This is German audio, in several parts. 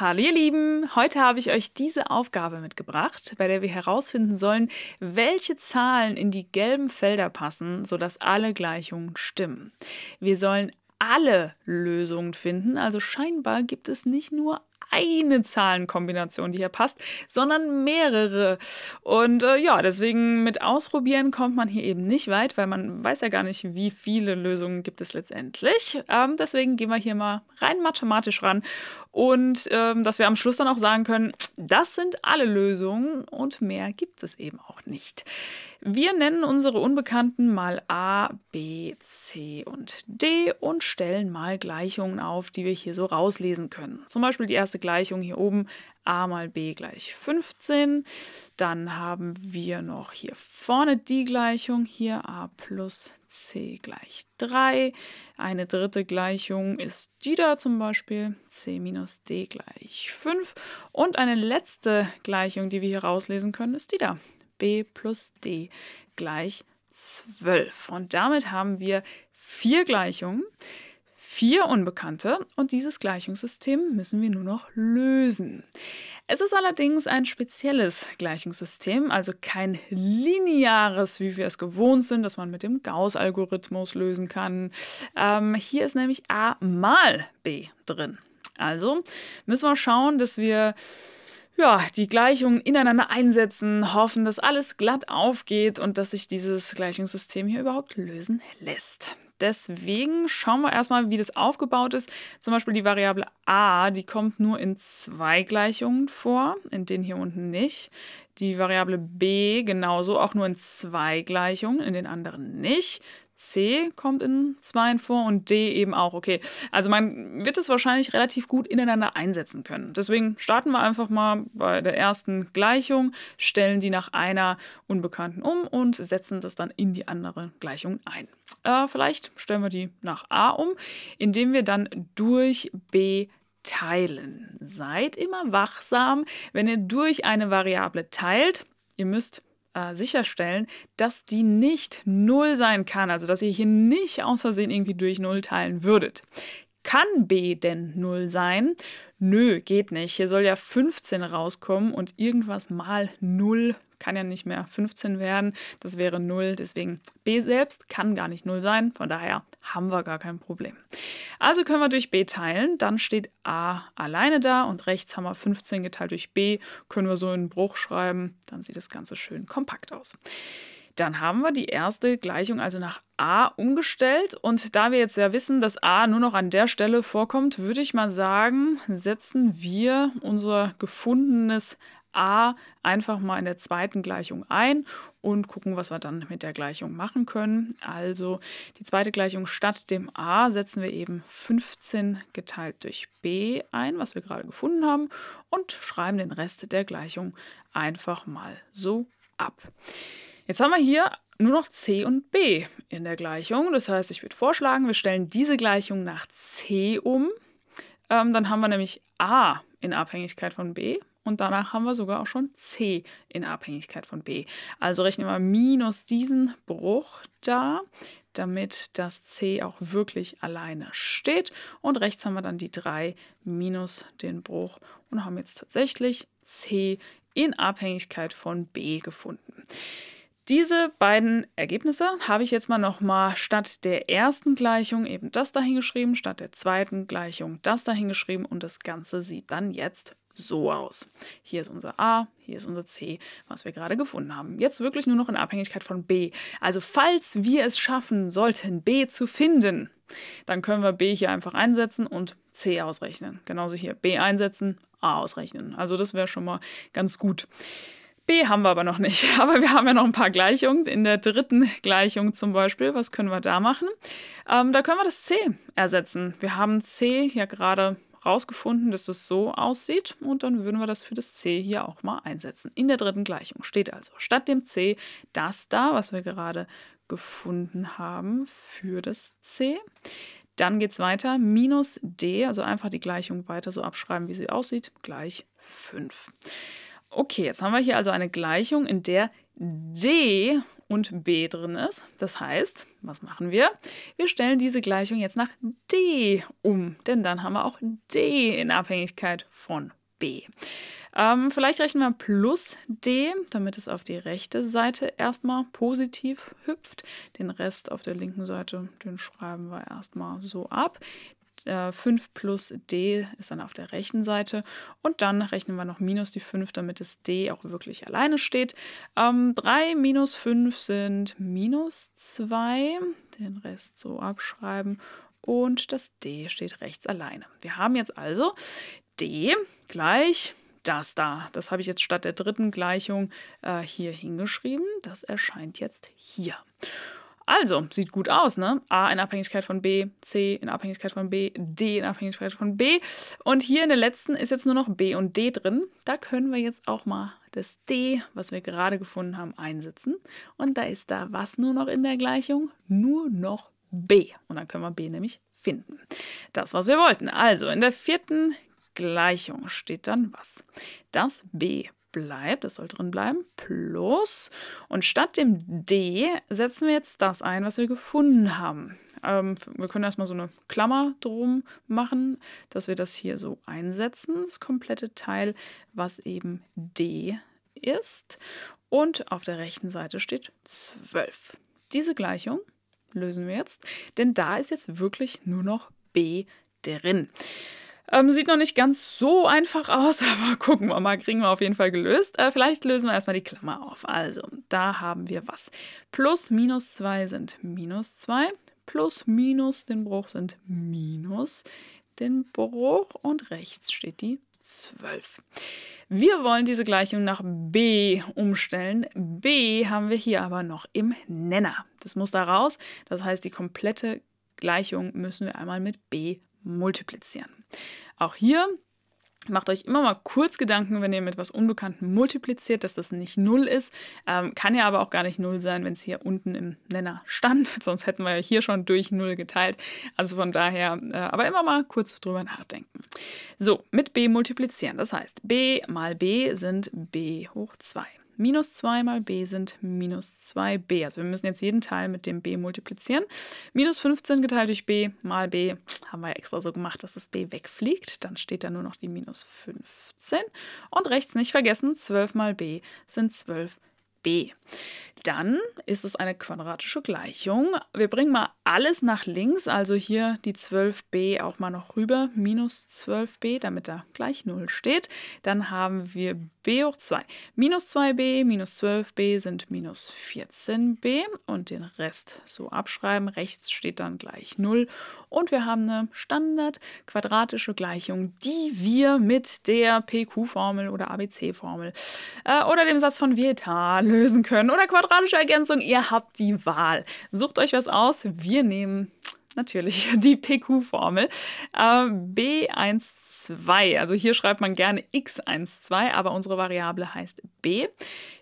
Hallo ihr Lieben, heute habe ich euch diese Aufgabe mitgebracht, bei der wir herausfinden sollen, welche Zahlen in die gelben Felder passen, sodass alle Gleichungen stimmen. Wir sollen alle Lösungen finden, also scheinbar gibt es nicht nur eine Zahlenkombination, die hier passt, sondern mehrere. Und äh, ja, deswegen mit Ausprobieren kommt man hier eben nicht weit, weil man weiß ja gar nicht, wie viele Lösungen gibt es letztendlich. Ähm, deswegen gehen wir hier mal rein mathematisch ran und ähm, dass wir am Schluss dann auch sagen können, das sind alle Lösungen und mehr gibt es eben auch nicht. Wir nennen unsere Unbekannten mal A, B, C und D und stellen mal Gleichungen auf, die wir hier so rauslesen können. Zum Beispiel die erste Gleichung hier oben a mal b gleich 15. Dann haben wir noch hier vorne die Gleichung, hier a plus c gleich 3. Eine dritte Gleichung ist die da zum Beispiel, c minus d gleich 5. Und eine letzte Gleichung, die wir hier rauslesen können, ist die da, b plus d gleich 12. Und damit haben wir vier Gleichungen vier Unbekannte und dieses Gleichungssystem müssen wir nur noch lösen. Es ist allerdings ein spezielles Gleichungssystem, also kein lineares, wie wir es gewohnt sind, das man mit dem Gauss-Algorithmus lösen kann. Ähm, hier ist nämlich a mal b drin. Also müssen wir schauen, dass wir ja, die Gleichungen ineinander einsetzen, hoffen, dass alles glatt aufgeht und dass sich dieses Gleichungssystem hier überhaupt lösen lässt. Deswegen schauen wir erstmal, wie das aufgebaut ist. Zum Beispiel die Variable a, die kommt nur in zwei Gleichungen vor, in den hier unten nicht. Die Variable b genauso auch nur in zwei Gleichungen, in den anderen nicht. C kommt in Zweien vor und D eben auch. Okay, also man wird es wahrscheinlich relativ gut ineinander einsetzen können. Deswegen starten wir einfach mal bei der ersten Gleichung, stellen die nach einer Unbekannten um und setzen das dann in die andere Gleichung ein. Äh, vielleicht stellen wir die nach A um, indem wir dann durch B teilen. Seid immer wachsam, wenn ihr durch eine Variable teilt. Ihr müsst äh, sicherstellen, dass die nicht null sein kann, also dass ihr hier nicht aus Versehen irgendwie durch null teilen würdet. Kann B denn 0 sein? Nö, geht nicht. Hier soll ja 15 rauskommen und irgendwas mal 0 kann ja nicht mehr 15 werden. Das wäre 0. Deswegen B selbst kann gar nicht 0 sein. Von daher haben wir gar kein Problem. Also können wir durch b teilen, dann steht a alleine da und rechts haben wir 15 geteilt durch b, können wir so in einen Bruch schreiben, dann sieht das Ganze schön kompakt aus. Dann haben wir die erste Gleichung also nach a umgestellt und da wir jetzt ja wissen, dass a nur noch an der Stelle vorkommt, würde ich mal sagen, setzen wir unser gefundenes a einfach mal in der zweiten Gleichung ein und gucken, was wir dann mit der Gleichung machen können. Also die zweite Gleichung statt dem a setzen wir eben 15 geteilt durch b ein, was wir gerade gefunden haben, und schreiben den Rest der Gleichung einfach mal so ab. Jetzt haben wir hier nur noch c und b in der Gleichung. Das heißt, ich würde vorschlagen, wir stellen diese Gleichung nach c um. Ähm, dann haben wir nämlich a in Abhängigkeit von b und danach haben wir sogar auch schon C in Abhängigkeit von B. Also rechnen wir minus diesen Bruch da, damit das C auch wirklich alleine steht. Und rechts haben wir dann die 3 minus den Bruch und haben jetzt tatsächlich C in Abhängigkeit von B gefunden. Diese beiden Ergebnisse habe ich jetzt mal nochmal statt der ersten Gleichung eben das dahingeschrieben, statt der zweiten Gleichung das dahingeschrieben und das Ganze sieht dann jetzt so aus. Hier ist unser A, hier ist unser C, was wir gerade gefunden haben. Jetzt wirklich nur noch in Abhängigkeit von B. Also falls wir es schaffen sollten, B zu finden, dann können wir B hier einfach einsetzen und C ausrechnen. Genauso hier B einsetzen, A ausrechnen. Also das wäre schon mal ganz gut. B haben wir aber noch nicht. Aber wir haben ja noch ein paar Gleichungen. In der dritten Gleichung zum Beispiel, was können wir da machen? Ähm, da können wir das C ersetzen. Wir haben C ja gerade rausgefunden, dass das so aussieht und dann würden wir das für das c hier auch mal einsetzen. In der dritten Gleichung steht also statt dem c das da, was wir gerade gefunden haben für das c. Dann geht es weiter, minus d, also einfach die Gleichung weiter so abschreiben, wie sie aussieht, gleich 5. Okay, jetzt haben wir hier also eine Gleichung, in der d und b drin ist. Das heißt, was machen wir? Wir stellen diese Gleichung jetzt nach d um, denn dann haben wir auch d in Abhängigkeit von b. Ähm, vielleicht rechnen wir plus d, damit es auf die rechte Seite erstmal positiv hüpft. Den Rest auf der linken Seite, den schreiben wir erstmal so ab äh, 5 plus d ist dann auf der rechten Seite. Und dann rechnen wir noch minus die 5, damit das d auch wirklich alleine steht. Ähm, 3 minus 5 sind minus 2. Den Rest so abschreiben. Und das d steht rechts alleine. Wir haben jetzt also d gleich das da. Das habe ich jetzt statt der dritten Gleichung äh, hier hingeschrieben. Das erscheint jetzt hier. Also, sieht gut aus, ne? A in Abhängigkeit von B, C in Abhängigkeit von B, D in Abhängigkeit von B. Und hier in der letzten ist jetzt nur noch B und D drin. Da können wir jetzt auch mal das D, was wir gerade gefunden haben, einsetzen. Und da ist da was nur noch in der Gleichung? Nur noch B. Und dann können wir B nämlich finden. Das, was wir wollten. Also, in der vierten Gleichung steht dann was? Das B bleibt, das soll drin bleiben, plus. Und statt dem D setzen wir jetzt das ein, was wir gefunden haben. Ähm, wir können erstmal so eine Klammer drum machen, dass wir das hier so einsetzen, das komplette Teil, was eben D ist. Und auf der rechten Seite steht 12. Diese Gleichung lösen wir jetzt, denn da ist jetzt wirklich nur noch B drin. Ähm, sieht noch nicht ganz so einfach aus, aber gucken wir mal, kriegen wir auf jeden Fall gelöst. Äh, vielleicht lösen wir erstmal die Klammer auf. Also, da haben wir was. Plus minus 2 sind minus 2. Plus minus den Bruch sind minus den Bruch. Und rechts steht die 12. Wir wollen diese Gleichung nach b umstellen. b haben wir hier aber noch im Nenner. Das muss da raus. Das heißt, die komplette Gleichung müssen wir einmal mit b multiplizieren. Auch hier Macht euch immer mal kurz Gedanken, wenn ihr mit etwas Unbekanntem multipliziert, dass das nicht 0 ist. Ähm, kann ja aber auch gar nicht 0 sein, wenn es hier unten im Nenner stand. Sonst hätten wir ja hier schon durch 0 geteilt. Also von daher, äh, aber immer mal kurz drüber nachdenken. So, mit b multiplizieren. Das heißt, b mal b sind b hoch 2. Minus 2 mal b sind minus 2b. Also wir müssen jetzt jeden Teil mit dem b multiplizieren. Minus 15 geteilt durch b mal b haben wir extra so gemacht, dass das b wegfliegt. Dann steht da nur noch die minus 15. Und rechts nicht vergessen, 12 mal b sind 12b b. Dann ist es eine quadratische Gleichung. Wir bringen mal alles nach links, also hier die 12b auch mal noch rüber, minus 12b, damit da gleich 0 steht. Dann haben wir b hoch 2. Minus 2b, minus 12b sind minus 14b und den Rest so abschreiben. Rechts steht dann gleich 0 und wir haben eine Standard-quadratische Gleichung, die wir mit der PQ-Formel oder ABC-Formel äh, oder dem Satz von Vietal lösen können oder quadratische Ergänzung. Ihr habt die Wahl. Sucht euch was aus. Wir nehmen natürlich die PQ-Formel. Äh, B12. Also hier schreibt man gerne x12, aber unsere Variable heißt b.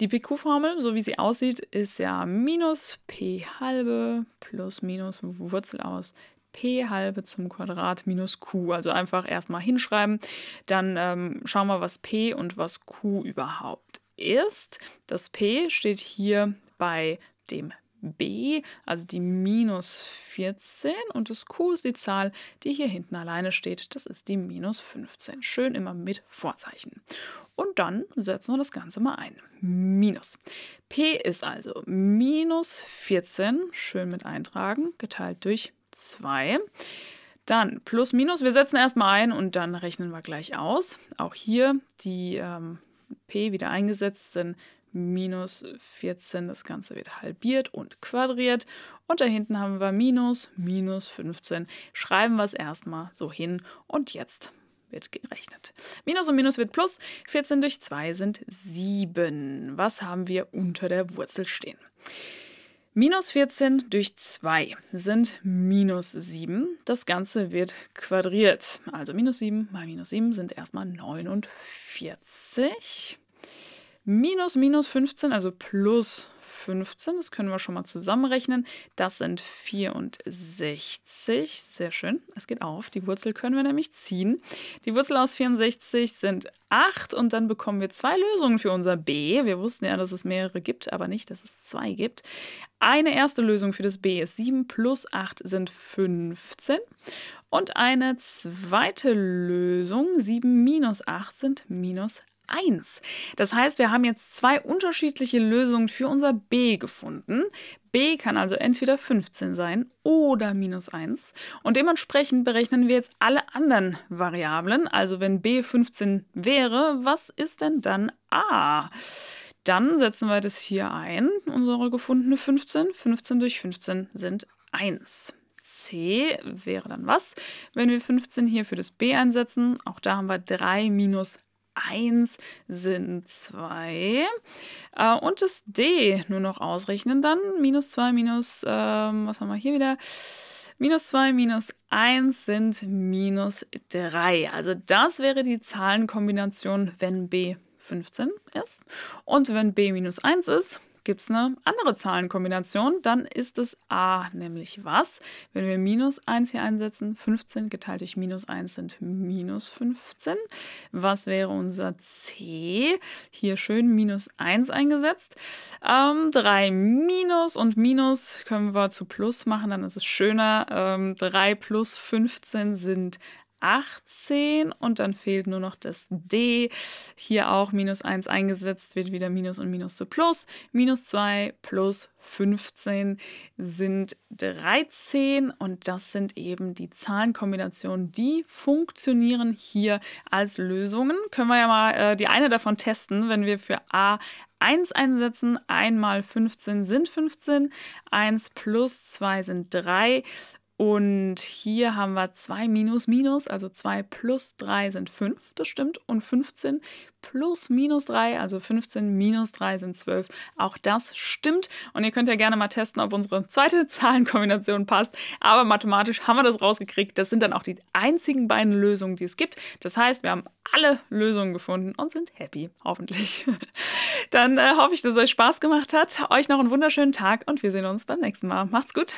Die PQ-Formel, so wie sie aussieht, ist ja minus p halbe plus minus Wurzel aus p halbe zum Quadrat minus q. Also einfach erstmal hinschreiben. Dann ähm, schauen wir, was p und was q überhaupt ist. Das P steht hier bei dem B, also die minus 14 und das Q ist die Zahl, die hier hinten alleine steht. Das ist die minus 15. Schön immer mit Vorzeichen. Und dann setzen wir das Ganze mal ein. Minus. P ist also minus 14, schön mit eintragen, geteilt durch 2. Dann plus minus, wir setzen erstmal ein und dann rechnen wir gleich aus. Auch hier die ähm, p wieder eingesetzt sind minus 14, das Ganze wird halbiert und quadriert. Und da hinten haben wir minus, minus 15. Schreiben wir es erstmal so hin und jetzt wird gerechnet. Minus und Minus wird Plus. 14 durch 2 sind 7. Was haben wir unter der Wurzel stehen? Minus 14 durch 2 sind minus 7. Das Ganze wird quadriert. Also minus 7 mal minus 7 sind erstmal 49. Minus minus 15, also plus 15, das können wir schon mal zusammenrechnen. Das sind 64. Sehr schön, es geht auf. Die Wurzel können wir nämlich ziehen. Die Wurzel aus 64 sind 8 und dann bekommen wir zwei Lösungen für unser b. Wir wussten ja, dass es mehrere gibt, aber nicht, dass es zwei gibt. Eine erste Lösung für das B ist 7 plus 8 sind 15. Und eine zweite Lösung, 7 minus 8 sind minus 1. Das heißt, wir haben jetzt zwei unterschiedliche Lösungen für unser b gefunden. b kann also entweder 15 sein oder minus 1. Und dementsprechend berechnen wir jetzt alle anderen Variablen. Also wenn b 15 wäre, was ist denn dann a? Dann setzen wir das hier ein, unsere gefundene 15. 15 durch 15 sind 1. C wäre dann was? Wenn wir 15 hier für das B einsetzen, auch da haben wir 3 minus 1 sind 2. Äh, und das D nur noch ausrechnen, dann minus 2 minus, ähm, was haben wir hier wieder? Minus 2 minus 1 sind minus 3. Also das wäre die Zahlenkombination, wenn B 15 ist. Und wenn b minus 1 ist, gibt es eine andere Zahlenkombination. Dann ist es a, nämlich was? Wenn wir minus 1 hier einsetzen, 15 geteilt durch minus 1 sind minus 15. Was wäre unser c? Hier schön minus 1 eingesetzt. Ähm, 3 minus und minus können wir zu plus machen, dann ist es schöner. Ähm, 3 plus 15 sind 18 und dann fehlt nur noch das D. Hier auch minus 1 eingesetzt wird wieder Minus und Minus zu Plus. Minus 2 plus 15 sind 13 und das sind eben die Zahlenkombinationen, die funktionieren hier als Lösungen. Können wir ja mal äh, die eine davon testen, wenn wir für A 1 einsetzen. 1 mal 15 sind 15, 1 plus 2 sind 3 und hier haben wir 2 minus minus, also 2 plus 3 sind 5, das stimmt. Und 15 plus minus 3, also 15 minus 3 sind 12. Auch das stimmt. Und ihr könnt ja gerne mal testen, ob unsere zweite Zahlenkombination passt. Aber mathematisch haben wir das rausgekriegt. Das sind dann auch die einzigen beiden Lösungen, die es gibt. Das heißt, wir haben alle Lösungen gefunden und sind happy, hoffentlich. Dann äh, hoffe ich, dass es euch Spaß gemacht hat. Euch noch einen wunderschönen Tag und wir sehen uns beim nächsten Mal. Macht's gut.